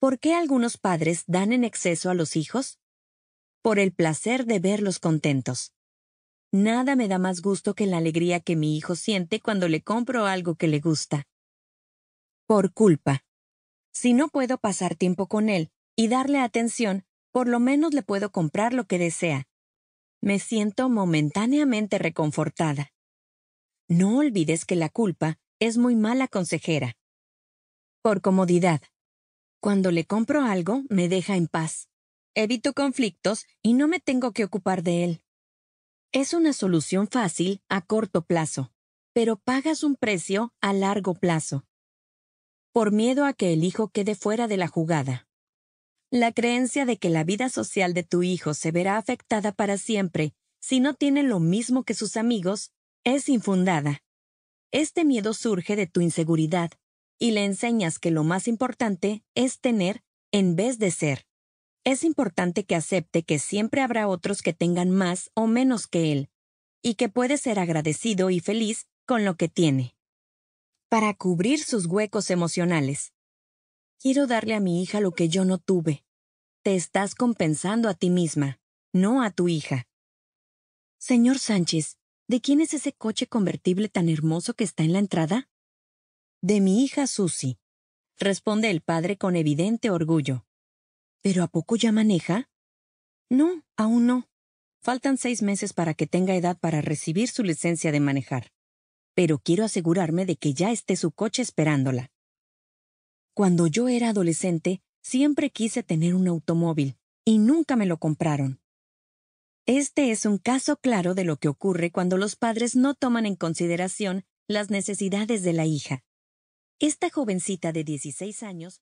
¿Por qué algunos padres dan en exceso a los hijos? Por el placer de verlos contentos. Nada me da más gusto que la alegría que mi hijo siente cuando le compro algo que le gusta. Por culpa. Si no puedo pasar tiempo con él y darle atención, por lo menos le puedo comprar lo que desea. Me siento momentáneamente reconfortada. No olvides que la culpa es muy mala consejera. Por comodidad. Cuando le compro algo, me deja en paz. Evito conflictos y no me tengo que ocupar de él. Es una solución fácil a corto plazo, pero pagas un precio a largo plazo. Por miedo a que el hijo quede fuera de la jugada. La creencia de que la vida social de tu hijo se verá afectada para siempre si no tiene lo mismo que sus amigos es infundada. Este miedo surge de tu inseguridad, y le enseñas que lo más importante es tener en vez de ser. Es importante que acepte que siempre habrá otros que tengan más o menos que él, y que puede ser agradecido y feliz con lo que tiene. Para cubrir sus huecos emocionales. Quiero darle a mi hija lo que yo no tuve. Te estás compensando a ti misma, no a tu hija. Señor Sánchez, ¿de quién es ese coche convertible tan hermoso que está en la entrada? De mi hija Susy, responde el padre con evidente orgullo. ¿Pero a poco ya maneja? No, aún no. Faltan seis meses para que tenga edad para recibir su licencia de manejar. Pero quiero asegurarme de que ya esté su coche esperándola. Cuando yo era adolescente, siempre quise tener un automóvil, y nunca me lo compraron. Este es un caso claro de lo que ocurre cuando los padres no toman en consideración las necesidades de la hija. Esta jovencita de 16 años